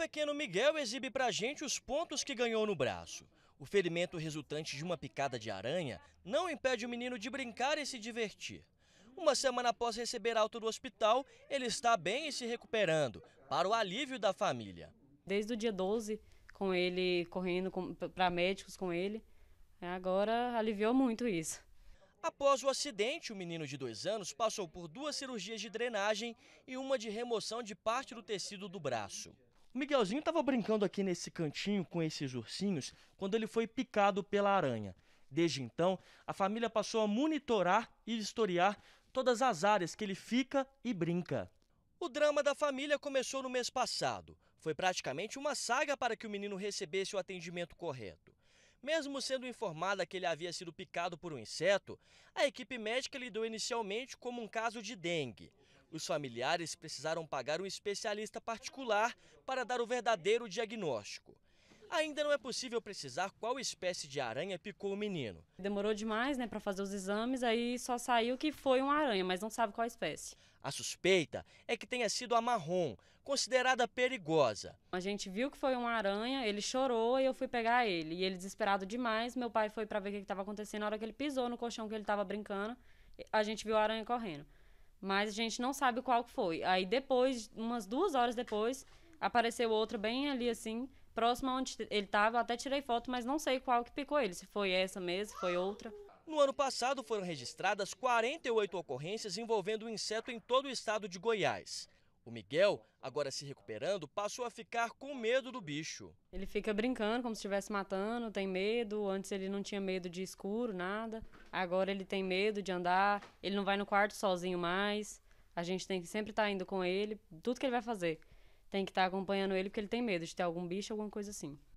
pequeno Miguel exibe pra gente os pontos que ganhou no braço. O ferimento resultante de uma picada de aranha não impede o menino de brincar e se divertir. Uma semana após receber alta do hospital, ele está bem e se recuperando, para o alívio da família. Desde o dia 12, com ele correndo para médicos com ele, é, agora aliviou muito isso. Após o acidente, o menino de dois anos passou por duas cirurgias de drenagem e uma de remoção de parte do tecido do braço. O Miguelzinho estava brincando aqui nesse cantinho com esses ursinhos quando ele foi picado pela aranha. Desde então, a família passou a monitorar e historiar todas as áreas que ele fica e brinca. O drama da família começou no mês passado. Foi praticamente uma saga para que o menino recebesse o atendimento correto. Mesmo sendo informada que ele havia sido picado por um inseto, a equipe médica lidou inicialmente como um caso de dengue. Os familiares precisaram pagar um especialista particular para dar o verdadeiro diagnóstico. Ainda não é possível precisar qual espécie de aranha picou o menino. Demorou demais, né, para fazer os exames, aí só saiu que foi uma aranha, mas não sabe qual espécie. A suspeita é que tenha sido a marrom, considerada perigosa. A gente viu que foi uma aranha, ele chorou e eu fui pegar ele. E ele desesperado demais, meu pai foi para ver o que estava acontecendo. Na hora que ele pisou no colchão que ele estava brincando, a gente viu a aranha correndo. Mas a gente não sabe qual foi. Aí depois, umas duas horas depois, apareceu outro bem ali assim, a onde ele estava. Até tirei foto, mas não sei qual que picou ele. Se foi essa mesmo, se foi outra. No ano passado foram registradas 48 ocorrências envolvendo o inseto em todo o estado de Goiás. O Miguel, agora se recuperando, passou a ficar com medo do bicho. Ele fica brincando como se estivesse matando, tem medo. Antes ele não tinha medo de escuro, nada. Agora ele tem medo de andar, ele não vai no quarto sozinho mais. A gente tem que sempre estar tá indo com ele, tudo que ele vai fazer. Tem que estar tá acompanhando ele porque ele tem medo de ter algum bicho, alguma coisa assim.